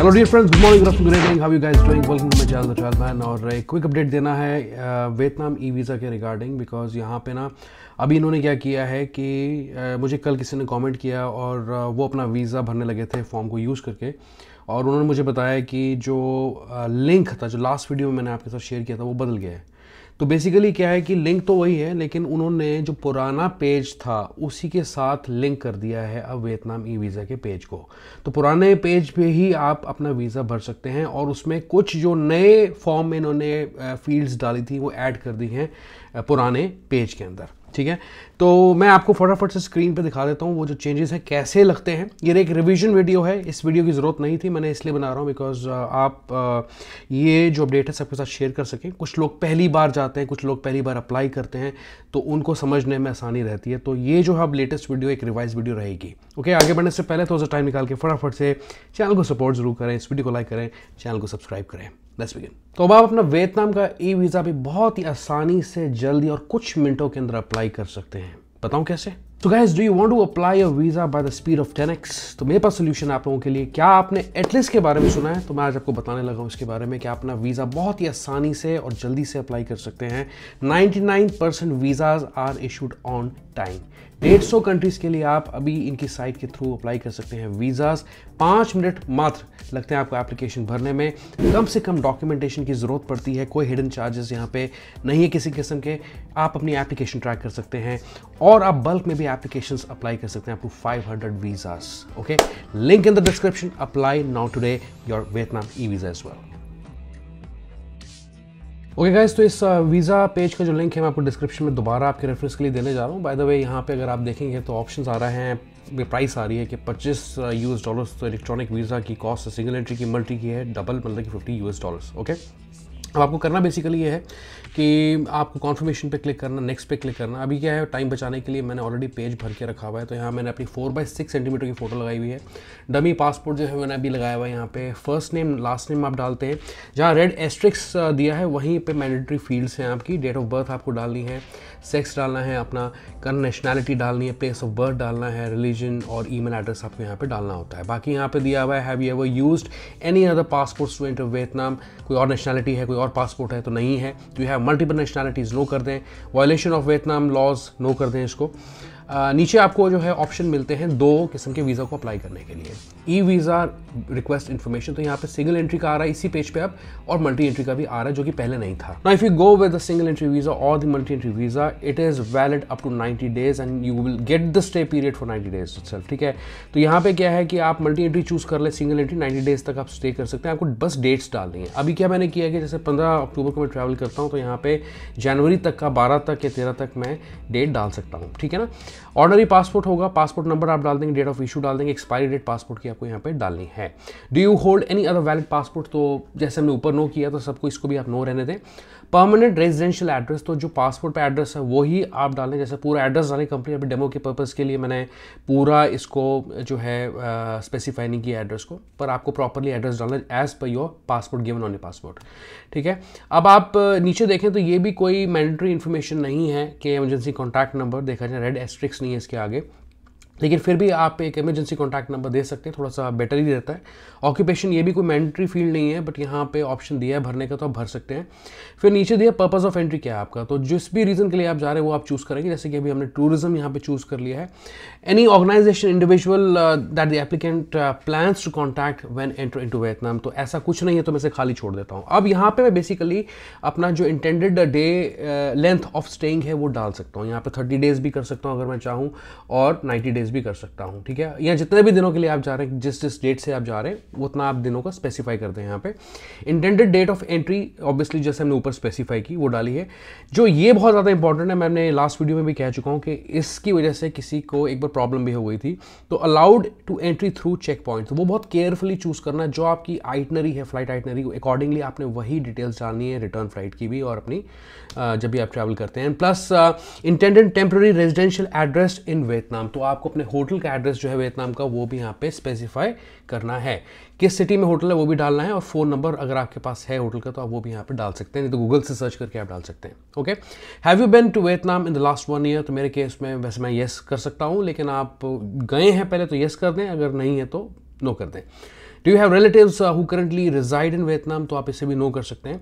hello dear friends good morning good afternoon how you guys doing welcome to my channel man और एक quick update देना है Vietnam e visa के regarding because यहाँ पे ना अभी इन्होंने क्या किया है कि uh, मुझे कल किसी ने कमेंट किया और uh, वो अपना वीज़ा भरने लगे थे फॉर्म को यूज़ करके और उन्होंने मुझे बताया कि जो लिंक uh, था जो लास्ट वीडियो में मैंने आपके साथ शेयर किया था वो बदल गया है तो बेसिकली क्या है कि लिंक तो वही है लेकिन उन्होंने जो पुराना पेज था उसी के साथ लिंक कर दिया है अब वियतनाम ई वीज़ा के पेज को तो पुराने पेज पे ही आप अपना वीज़ा भर सकते हैं और उसमें कुछ जो नए फॉर्म में इन्होंने फील्ड्स डाली थी वो ऐड कर दी हैं पुराने पेज के अंदर ठीक है तो मैं आपको फटाफट से स्क्रीन पे दिखा देता हूँ वो जो चेंजेस हैं कैसे लगते हैं ये एक रिवीजन वीडियो है इस वीडियो की ज़रूरत नहीं थी मैंने इसलिए बना रहा हूँ बिकॉज uh, आप uh, ये जो अपडेट है सबके साथ शेयर कर सकें कुछ लोग पहली बार जाते हैं कुछ लोग पहली बार अप्लाई करते हैं तो उनको समझने में आसानी रहती है तो ये जो है अब लेटेस्ट वीडियो एक रिवाइज वीडियो रहेगी ओके आगे बढ़ने से पहले थोड़ा सा टाइम निकाल के फटाफट से चैनल को सपोर्ट ज़रूर करें इस वीडियो को लाइक करें चैनल को सब्सक्राइब करें लेट्स बिगिन तो अब आप अपना वियतनाम का ई वीज़ा भी बहुत ही आसानी से जल्दी और कुछ मिनटों के अंदर अप्लाई कर सकते हैं बताऊं कैसे तो guys do you want to apply your visa by the speed of 10x तो मेरे पास सोल्यूशन आप लोगों के लिए क्या आपने एटलिस के बारे में सुना है तो मैं आज आपको बताने लगा हूँ इसके बारे में कि आप अपना वीज़ा बहुत ही आसानी से और जल्दी से अप्लाई कर सकते हैं 99% visas are issued on time डेढ़ सौ कंट्रीज़ के लिए आप अभी इनकी साइट के थ्रू अप्लाई कर सकते हैं वीज़ाज पांच मिनट मात्र लगते हैं आपको एप्लीकेशन भरने में कम से कम डॉक्यूमेंटेशन की ज़रूरत पड़ती है कोई हिडन चार्जेस यहाँ पे नहीं है किसी किस्म के आप अपनी एप्लीकेशन ट्रैक कर सकते हैं और आप बल्क में भी एप्लीकेशन अप्लाई कर सकते हैं आपको five hundred visas okay link in the description apply now today your Vietnam e visa as well okay guys तो इस वीज़ा uh, पेज का जो लिंक है मैं आपको डिस्क्रिप्शन में दोबारा आपके रेफरेंस के लिए देने जा रहा हूँ बाय द वे यहाँ पे अगर आप देखेंगे तो ऑप्शंस आ रहे हैं प्राइस आ रही है कि 25 यूएस डॉलर्स तो इलेक्ट्रॉनिक वीज़ा की कॉस्ट सिंगल एंट्री की मल्टी की है डबल मतलब कि 50 यूएस डॉलर्स ओके अब आपको करना बेसिकली ये है कि आपको कॉन्फर्मेशन पे क्लिक करना नेक्स्ट पे क्लिक करना अभी क्या है टाइम बचाने के लिए मैंने ऑलरेडी पेज भर के रखा हुआ है तो यहाँ मैंने अपनी फोर बाई सिक्स सेंटीमीटर की फ़ोटो लगाई हुई है डमी पासपोर्ट जो है मैंने अभी लगाया हुआ है यहाँ पे फर्स्ट नेम लास्ट नेम आप डालते हैं जहाँ रेड एस्ट्रिक्स uh, दिया है वहीं पर मैंडेटरी फील्ड्स हैं आपकी डेट ऑफ बर्थ आपको डालनी है सेक्स डालना है अपना कर नेशनैलिटी डालनी है प्लेस ऑफ बर्थ डालना है रिलीजन और ई एड्रेस आपको यहाँ पर डालना होता है बाकी यहाँ पर दिया हुआ है have you ever use any other passports to enter Vietnam कोई और नेशनैलिटी है कोई और पासपोर्ट है तो नहीं है तो you have multiple nationalities no कर दें violation of Vietnam laws no कर दें इसको नीचे आपको जो है ऑप्शन मिलते हैं दो किस्म के वीज़ा को अप्लाई करने के लिए ई वीज़ा रिक्वेस्ट इन्फॉर्मेशन तो यहाँ पे सिंगल एंट्री का आ रहा है इसी पेज पे अब और मल्टी एंट्री का भी आ रहा है जो कि पहले नहीं था ना if you go with the single entry visa और the multi entry visa it is valid up to ninety days and you will get the stay period for ninety days self ठीक है तो यहाँ पे क्या है कि आप मल्टी एंट्री चूज़ कर ले सिंगल एंट्री नाइन्टी डेज तक आप स्टे कर सकते हैं आपको बस डेट्स डालनी है अभी क्या मैंने किया कि जैसे पंद्रह अक्टूबर को मैं ट्रैवल करता हूँ तो यहाँ पे जनवरी तक का बारह तक या तेरह तक मैं डेट डाल सकता हूँ ठीक है ना ऑर्डनरी पासपोर्ट होगा पासपोर्ट नंबर आप डाल देंगे डेट ऑफ इशू डाल देंगे एक्सपायरी डेट पासपोर्ट की आपको यहाँ पर डालनी है do you hold any other valid passport तो जैसे हमने ऊपर नो किया तो सबको इसको भी आप नो रहने दें परमानेंट रेजिडेंशियल एड्रेस तो जो पासपोर्ट पर एड्रेस है वही आप डालें जैसे पूरा एड्रेस डालें कंपनी अभी डेमो के पर्पज़ के लिए मैंने पूरा इसको जो है स्पेसिफाई नहीं किया एड्रेस को पर आपको प्रॉपरली एड्रेस डालना है as per your passport given on a passport ठीक है अब आप नीचे देखें तो ये भी कोई मैंडेटरी इन्फॉर्मेशन नहीं है कि एमरजेंसी कॉन्टैक्ट नंबर देखा जाए रेड एस्ट्रिक्स नहीं है इसके आगे लेकिन फिर भी आप एक इमरजेंसी कॉन्टैक्ट नंबर दे सकते हैं थोड़ा सा बेटर ही रहता है ऑक्यूपेशन ये भी कोई मैंडेटरी फील्ड नहीं है बट यहाँ पे ऑप्शन दिया है भरने का तो आप भर सकते हैं फिर नीचे दिया पर्पज़ ऑफ एंट्री क्या है आपका तो जिस भी रीज़न के लिए आप जा रहे हैं वो आप चूज़ करेंगे जैसे कि अभी हमने टूरिज्म यहाँ पर चूज़ कर लिया है any organisation individual that the applicant plans to contact when enter into Vietnam तो ऐसा कुछ नहीं है तो मैं इसे खाली छोड़ देता हूँ अब यहाँ पर मैं बेसिकली अपना जो intended day length of staying है वो डाल सकता हूँ यहाँ पर थर्टी डेज़ भी कर सकता हूँ अगर मैं चाहूँ और नाइन्टी डेज़ परचेज भी कर सकता हूँ ठीक है या जितने भी दिनों के लिए आप जा रहे हैं जिस जिस डेट से आप जा रहे हैं उतना आप दिनों का स्पेसिफाई करते हैं यहाँ पे intended date of entry obviously जैसे हमने ऊपर स्पेसिफाई की वो डाली है जो ये बहुत ज़्यादा इंपॉर्टेंट है मैंने लास्ट वीडियो में भी कह चुका हूँ कि इसकी वजह से किसी को एक बार प्रॉब्लम भी हो गई थी तो allowed to entry through checkpoint तो वो बहुत केयरफुली चूज़ करना जो आपकी आइटनरी है फ्लाइट आइटनरी अकॉर्डिंगली आपने वही डिटेल्स डालनी है रिटर्न फ्लाइट की भी और अपनी जब भी आप ट्रैवल करते हैं plus intended temporary residential address in Vietnam तो आपको अपने अपने होटल का एड्रेस जो है वियतनाम का वो भी यहाँ पे स्पेसिफाई करना है किस सिटी में होटल है वो भी डालना है और फ़ोन नंबर अगर आपके पास है होटल का तो आप वो भी यहाँ पे डाल सकते हैं नहीं तो गूगल से सर्च करके आप डाल सकते हैं okay have you been to Vietnam in the last one year तो मेरे केस में वैसे मैं येस कर सकता हूँ लेकिन आप गए हैं पहले तो येस कर दें अगर नहीं है तो नो कर दें do you have relatives who currently reside in Vietnam तो आप इसे भी नो कर सकते हैं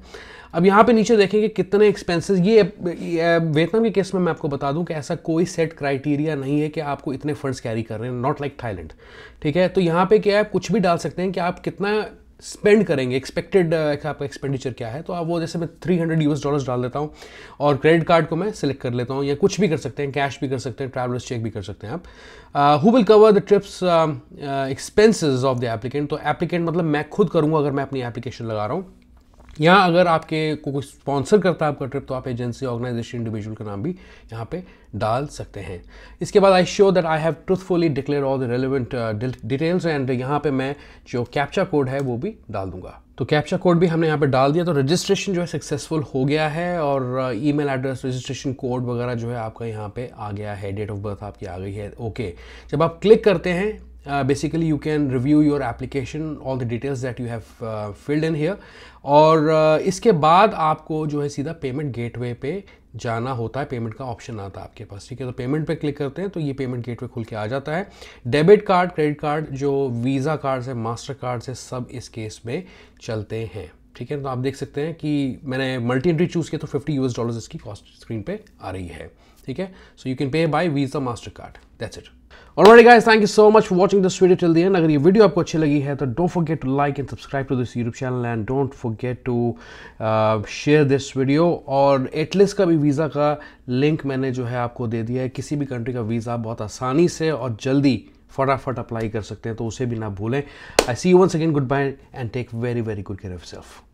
अब यहाँ पे नीचे देखेंगे कि कितने एक्सपेंसेस ये, ये वियतनाम के केस में मैं आपको बता दूं कि ऐसा कोई सेट क्राइटेरिया नहीं है कि आपको इतने फंड्स कैरी कर रहे हैं नॉट लाइक थाईलैंड ठीक है तो यहाँ पे क्या है कुछ भी डाल सकते हैं कि आप कितना स्पेंड करेंगे uh, एक्सपेक्टेड आपका एक्सपेंडिचर क्या है तो आप वो जैसे मैं 300 यूएस डॉलर्स डाल देता हूँ और क्रेडिट कार्ड को मैं सिलेक्ट कर लेता हूँ या कुछ भी कर सकते हैं कैश भी कर सकते हैं ट्रैवलर्स चेक भी कर सकते हैं आप who will cover the trips expenses of the applicant तो एप्लीकेंट मतलब मैं खुद करूँगा अगर मैं अपनी एप्लीकेशन लगा रहा हूँ यहाँ अगर आपके को कोई स्पॉन्सर करता है आपका ट्रिप तो आप एजेंसी ऑर्गेनाइजेशन इंडिविजुअल का नाम भी यहाँ पे डाल सकते हैं इसके बाद I show that I have truthfully declare all the relevant details and यहाँ पे मैं जो कैप्चा कोड है वो भी डाल दूंगा तो कैप्चा कोड भी हमने यहाँ पे डाल दिया तो रजिस्ट्रेशन जो है सक्सेसफुल हो गया है और ई एड्रेस रजिस्ट्रेशन कोड वगैरह जो है आपका यहाँ पे आ गया है डेट ऑफ बर्थ आपकी आ गई है ओके जब आप क्लिक करते हैं uh, basically you can review your application all the details that you have uh, filled in here और uh, इसके बाद आपको जो है सीधा गेट वे पे जाना होता है पेमेंट का ऑप्शन आता है आपके पास ठीक है तो पेमेंट पे क्लिक करते हैं तो ये पेमेंट गेटवे खुल के आ जाता है डेबिट कार्ड क्रेडिट कार्ड जो वीज़ा कार्ड्स है मास्टर कार्ड्स है सब इस केस में चलते हैं ठीक है तो आप देख सकते हैं कि मैंने मल्टी एंट्री चूज़ किया तो फिफ्टी यूएस डॉलर्स इसकी कॉस्ट स्क्रीन पे आ रही है ठीक है so you can pay by Visa Mastercard that's it Alright guys thank you so much for watching this video till the end अगर ये वीडियो आपको अच्छी लगी है तो don't forget to like and subscribe to this YouTube channel and don't forget to share this video और Atlys का भी वीज़ा का लिंक मैंने जो है आपको दे दिया है किसी भी कंट्री का वीज़ा बहुत आसानी से और जल्दी फटाफट अप्लाई कर सकते हैं तो उसे भी ना भूलें I see you one second goodbye and take very very good care of self